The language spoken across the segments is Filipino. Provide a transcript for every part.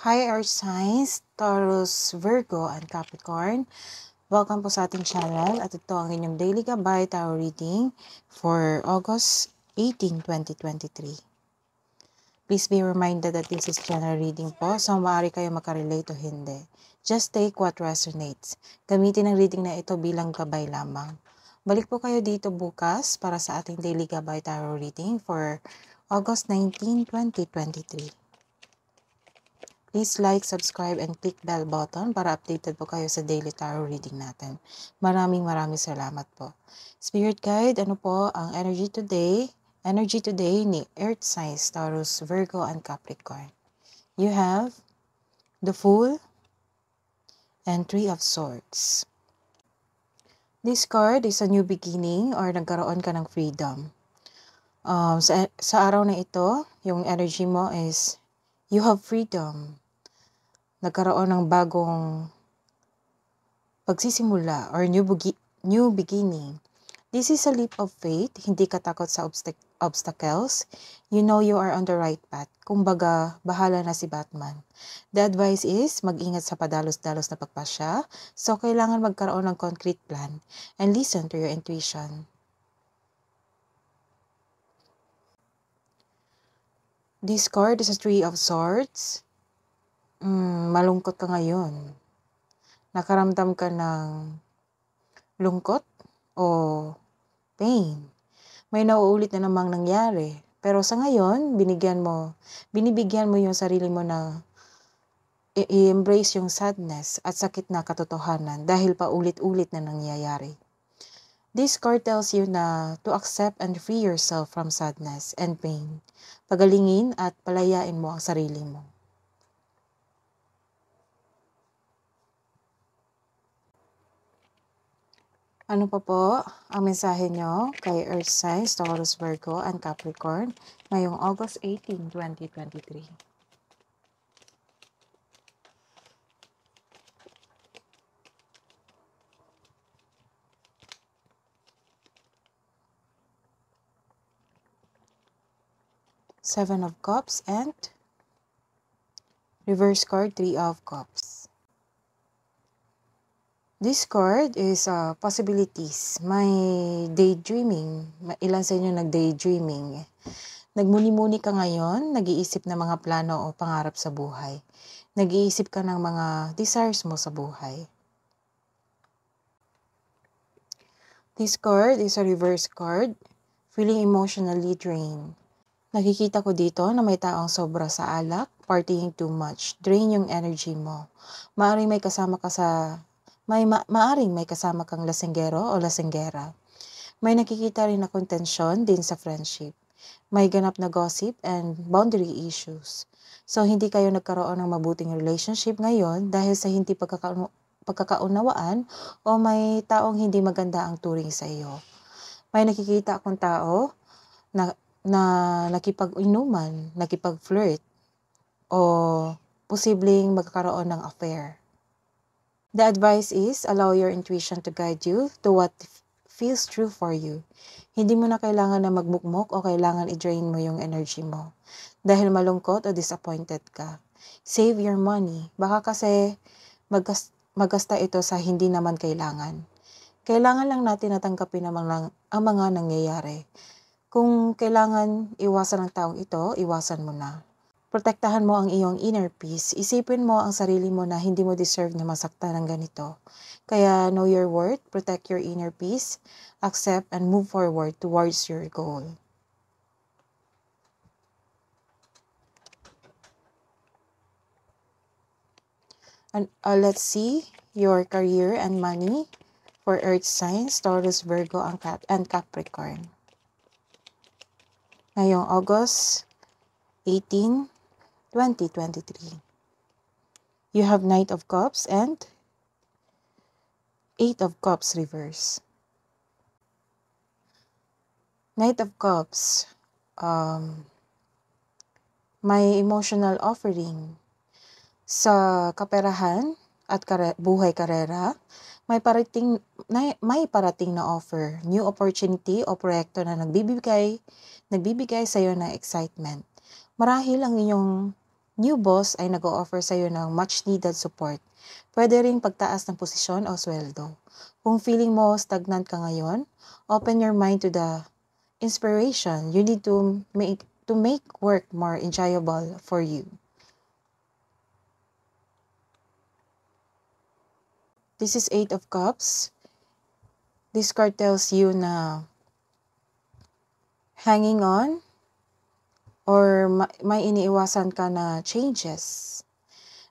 Hi Air Signs, Taurus, Virgo, and Capricorn. Welcome po sa ating channel at ito ang inyong Daily Gabay Tarot Reading for August 18, 2023. Please be reminded that this is general reading po, so maaari kayo makarelate o hindi. Just take what resonates. Gamitin ang reading na ito bilang gabay lamang. Balik po kayo dito bukas para sa ating Daily Gabay Tarot Reading for August 19, 2023. Please like, subscribe, and click bell button para updated po kayo sa daily tarot reading natin. Maraming maraming salamat po. Spirit Guide, ano po ang energy today? Energy today ni Earth Signs, Taurus, Virgo, and Capricorn. You have the Fool and Three of Swords. This card is a new beginning or nagkaroon ka ng freedom. Um, sa, sa araw na ito, yung energy mo is you have freedom nagkaroon ng bagong pagsisimula or new, bugi- new beginning. This is a leap of faith. Hindi ka takot sa obstac- obstacles. You know you are on the right path. Kumbaga, bahala na si Batman. The advice is, mag-ingat sa padalos-dalos na pagpasya. So, kailangan magkaroon ng concrete plan and listen to your intuition. This card is a Three of Swords mm, malungkot ka ngayon? Nakaramdam ka ng lungkot o pain? May nauulit na namang nangyari. Pero sa ngayon, binigyan mo, binibigyan mo yung sarili mo na i-embrace yung sadness at sakit na katotohanan dahil paulit-ulit na nangyayari. This card tells you na to accept and free yourself from sadness and pain. Pagalingin at palayain mo ang sarili mo. Ano pa po ang mensahe nyo kay Earth Signs, Taurus, Virgo, and Capricorn ngayong August 18, 2023? Seven of Cups and reverse card, Three of Cups. This card is uh, possibilities. May daydreaming. Ilan sa inyo nag-daydreaming. Nagmuni-muni ka ngayon, nag-iisip ng mga plano o pangarap sa buhay. Nag-iisip ka ng mga desires mo sa buhay. This card is a reverse card, feeling emotionally drained. Nakikita ko dito na may taong sobra sa alak, partying too much, drain yung energy mo. Maaaring may kasama ka sa may ma- maaring may kasama kang lasenggero o lasenggera. May nakikita rin akong tensyon din sa friendship. May ganap na gossip and boundary issues. So, hindi kayo nagkaroon ng mabuting relationship ngayon dahil sa hindi pagkaka- pagkakaunawaan o may taong hindi maganda ang turing sa iyo. May nakikita akong tao na, na nakipag-inuman, nakipag-flirt, o posibleng magkakaroon ng affair. The advice is, allow your intuition to guide you to what feels true for you. Hindi mo na kailangan na magmukmok o kailangan i-drain mo yung energy mo. Dahil malungkot o disappointed ka. Save your money. Baka kasi magas magasta ito sa hindi naman kailangan. Kailangan lang natin natanggapin ang mga, ang mga nangyayari. Kung kailangan iwasan ang taong ito, iwasan mo na. Protektahan mo ang iyong inner peace. Isipin mo ang sarili mo na hindi mo deserve na masaktan ng ganito. Kaya know your worth, protect your inner peace, accept and move forward towards your goal. And, uh, let's see your career and money for Earth signs, Taurus, Virgo, and, Cap- and Capricorn. Ngayong August 18, 2023. You have Knight of Cups and Eight of Cups reverse. Knight of Cups, um, my emotional offering sa kaperahan at kare- buhay karera, may parating na, may parating na offer, new opportunity o proyekto na nagbibigay nagbibigay sa iyo ng excitement. Marahil ang inyong new boss ay nag-o-offer sa iyo ng much-needed support. Pwede ring pagtaas ng posisyon o sweldo. Kung feeling mo stagnant ka ngayon, open your mind to the inspiration you need to make to make work more enjoyable for you. This is 8 of Cups. This card tells you na hanging on or may iniiwasan ka na changes.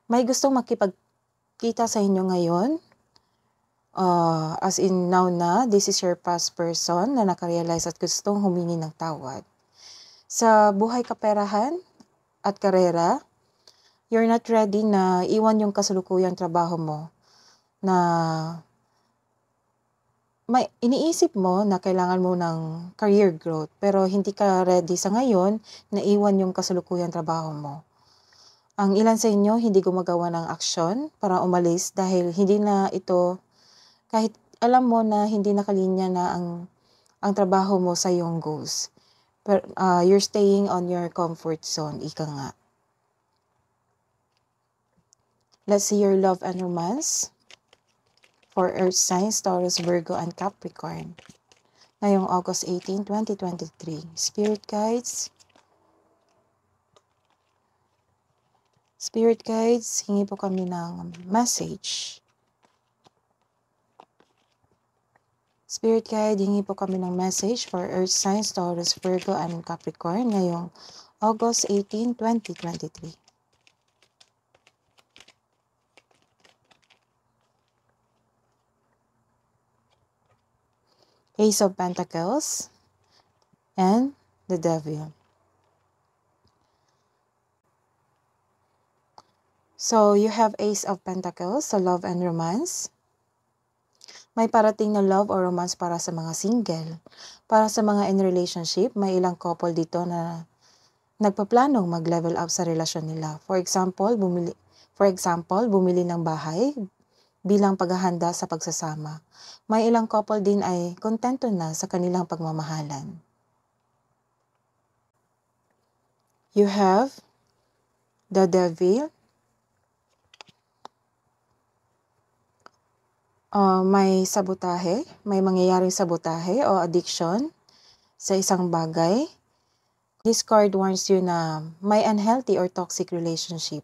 May gustong makipagkita sa inyo ngayon. Uh, as in now na, this is your past person na nakarealize at gustong humingi ng tawad. Sa buhay kaperahan at karera, you're not ready na iwan yung kasalukuyang trabaho mo na may iniisip mo na kailangan mo ng career growth pero hindi ka ready sa ngayon na iwan yung kasalukuyang trabaho mo. Ang ilan sa inyo hindi gumagawa ng aksyon para umalis dahil hindi na ito kahit alam mo na hindi nakalinya na ang ang trabaho mo sa iyong goals. Pero, uh, you're staying on your comfort zone, ika nga. Let's see your love and romance for Earth signs Taurus, Virgo, and Capricorn. Ngayong August 18, 2023. Spirit guides. Spirit guides, hingi po kami ng message. Spirit guide, hingi po kami ng message for Earth signs Taurus, Virgo, and Capricorn ngayong August 18, 2023. Ace of Pentacles, and the Devil. So, you have Ace of Pentacles, so love and romance. May parating na love or romance para sa mga single. Para sa mga in relationship, may ilang couple dito na nagpaplanong mag-level up sa relasyon nila. For example, bumili, for example, bumili ng bahay, bilang paghahanda sa pagsasama. May ilang couple din ay kontento na sa kanilang pagmamahalan. You have the devil. Uh, may sabotahe, may mangyayaring sabotahe o addiction sa isang bagay. This card warns you na may unhealthy or toxic relationship.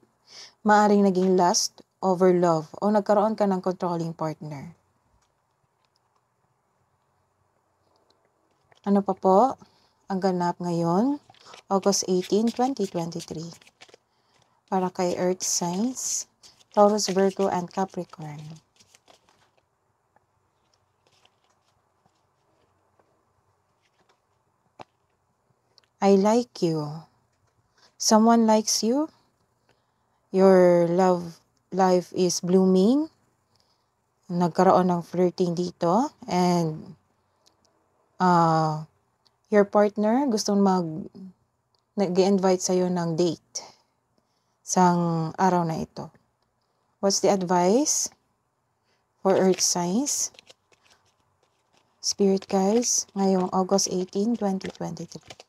Maaring naging lust over love o nagkaroon ka ng controlling partner. Ano pa po ang ganap ngayon? August 18, 2023. Para kay Earth Signs, Taurus, Virgo, and Capricorn. I like you. Someone likes you. Your love life is blooming. Nagkaroon ng flirting dito and uh, your partner gustong mag nag-invite sa'yo ng date sang araw na ito. What's the advice for earth signs? Spirit guys, ngayong August 18, 2023.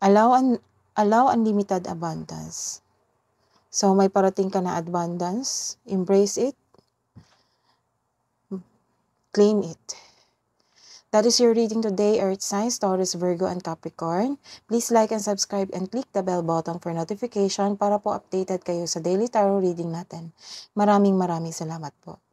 Allow, un, allow unlimited abundance. So may parating ka na abundance, embrace it, claim it. That is your reading today, Earth Signs, Taurus, Virgo, and Capricorn. Please like and subscribe and click the bell button for notification para po updated kayo sa daily tarot reading natin. Maraming maraming salamat po.